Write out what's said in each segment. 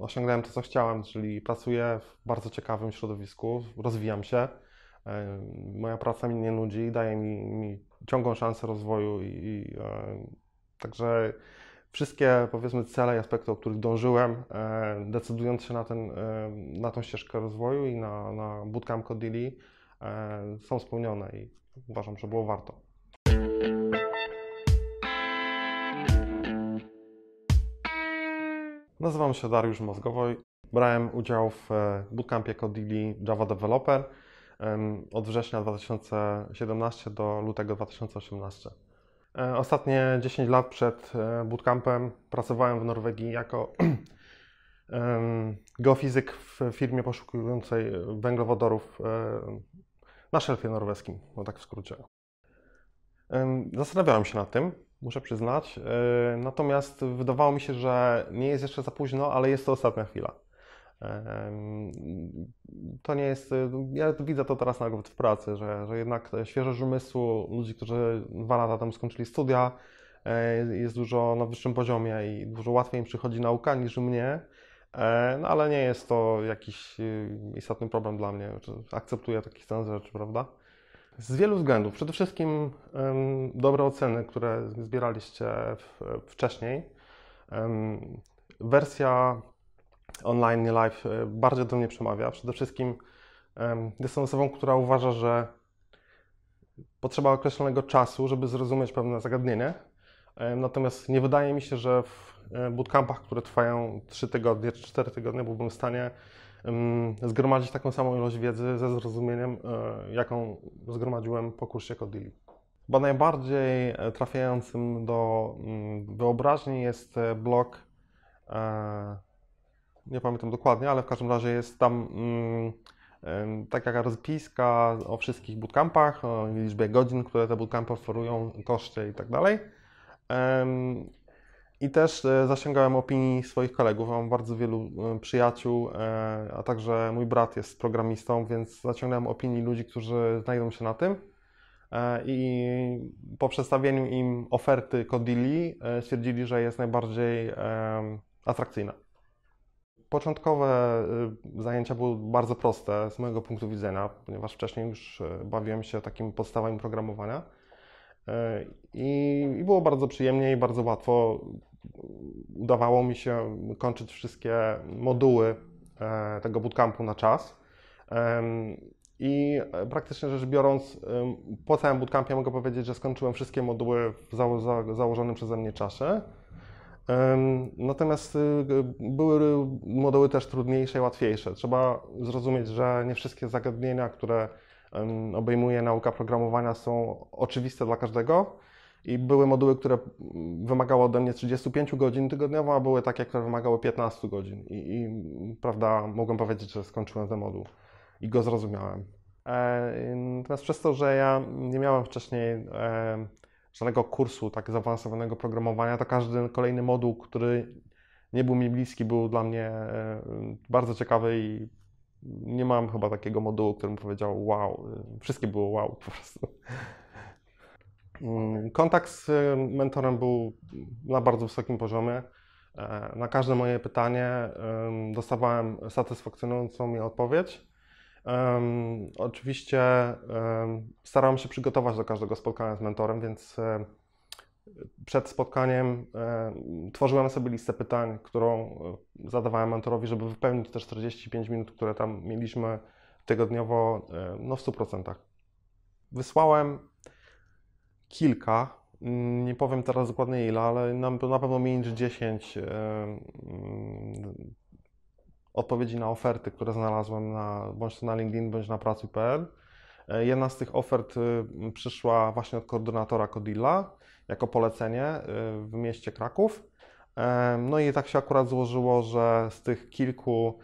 osiągnąłem to, co chciałem, czyli pracuję w bardzo ciekawym środowisku, rozwijam się. Moja praca mnie nie nudzi i daje mi, mi ciągłą szansę rozwoju. I, i także wszystkie, powiedzmy, cele i aspekty, o których dążyłem, e, decydując się na, ten, e, na tą ścieżkę rozwoju i na, na bootcamp Codili, e, są spełnione i uważam, że było warto. Nazywam się Dariusz Mozgowoj. Brałem udział w e, bootcampie Codili Java Developer od września 2017 do lutego 2018. E, ostatnie 10 lat przed e, bootcampem pracowałem w Norwegii jako geofizyk w firmie poszukującej węglowodorów na szelfie norweskim, no tak w skrócie. Zastanawiałem się nad tym, muszę przyznać. Y, natomiast wydawało mi się, że nie jest jeszcze za późno, ale jest to ostatnia chwila. To nie jest. Ja widzę to teraz nawet w pracy, że, że jednak świeżość umysłu ludzi, którzy dwa lata temu skończyli studia, y, jest dużo na wyższym poziomie i dużo łatwiej im przychodzi nauka niż mnie. E, no ale nie jest to jakiś y, istotny problem dla mnie. Akceptuję taki stan rzeczy, prawda? Z wielu względów. Przede wszystkim um, dobre oceny, które zbieraliście w, wcześniej. Um, wersja online, nie live, e, bardziej do mnie przemawia. Przede wszystkim um, jestem osobą, która uważa, że potrzeba określonego czasu, żeby zrozumieć pewne zagadnienie. Natomiast nie wydaje mi się, że w e, bootcampach, które trwają 3 tygodnie czy 4 tygodnie, byłbym w stanie zgromadzić taką samą ilość wiedzy ze zrozumieniem, e, jaką zgromadziłem po kursie Kodili. Chyba najbardziej e, trafiającym do mm, wyobraźni jest e, blog, nie pamiętam dokładnie, ale w każdym razie jest tam mm, taka rozpiska o wszystkich bootcampach, o liczbie godzin, które te bootcampy oferują, koszcie itd. Tak i też e, zasięgałem opinii swoich kolegów. Mam bardzo wielu e, przyjaciół, e, a także mój brat jest programistą, więc zaciągnąłem opinii ludzi, którzy znajdą się na tym. I po przedstawieniu im oferty Codili, stwierdzili, że jest najbardziej atrakcyjna. Początkowe zajęcia były bardzo proste z mojego punktu widzenia, ponieważ wcześniej już bawiłem się takimi podstawami programowania. I, było bardzo przyjemnie i bardzo łatwo udawało mi się kończyć wszystkie moduły e, tego bootcampu na czas. I e, praktycznie rzecz biorąc, po całym bootcampie mogę powiedzieć, że skończyłem wszystkie moduły w zało- założonym przeze mnie czasie. Natomiast y, były moduły też trudniejsze i łatwiejsze. Trzeba zrozumieć, że nie wszystkie zagadnienia, które obejmuje nauka programowania, są oczywiste dla każdego i były moduły, które mm, wymagały ode mnie 35 godzin tygodniowo, a były takie, które wymagały 15 godzin. I, i mm, prawda, mogłem powiedzieć, że skończyłem ten moduł i go zrozumiałem. E, natomiast przez to, że ja nie miałem wcześniej e, żadnego kursu tak zaawansowanego programowania, to każdy kolejny moduł, który nie był mi bliski, był dla mnie e, bardzo ciekawy i nie mam chyba takiego modułu, którym powiedział wow. E, wszystkie było wow po prostu. Mm, kontakt z y, mentorem był na bardzo wysokim poziomie. E, na każde moje pytanie dostawałem satysfakcjonującą mi odpowiedź. Oczywiście starałem się przygotować do każdego spotkania z mentorem, więc e, przed spotkaniem e, tworzyłem sobie listę pytań, którą zadawałem mentorowi, żeby wypełnić te 45 minut, które tam mieliśmy tygodniowo no w 100%. Wysłałem kilka, mm, nie powiem teraz dokładnie ile, ale na, na pewno mniej niż 10 yy, yy, odpowiedzi na oferty, które znalazłem na, bądź to na LinkedIn, bądź na pracy.pl. E, jedna z tych ofert y, przyszła właśnie od koordynatora Kodilla jako polecenie y, w mieście Kraków. No i tak się akurat złożyło, że z tych kilku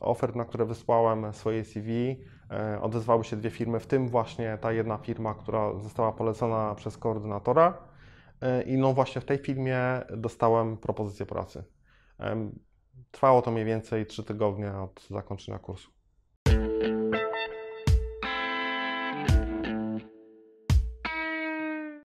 ofert, na które wysłałem swoje CV, E, odezwały się dwie firmy, w tym właśnie ta jedna firma, która została polecona przez koordynatora. E, I no właśnie w tej firmie dostałem propozycję pracy. E, trwało to mniej więcej 3 tygodnie od zakończenia kursu.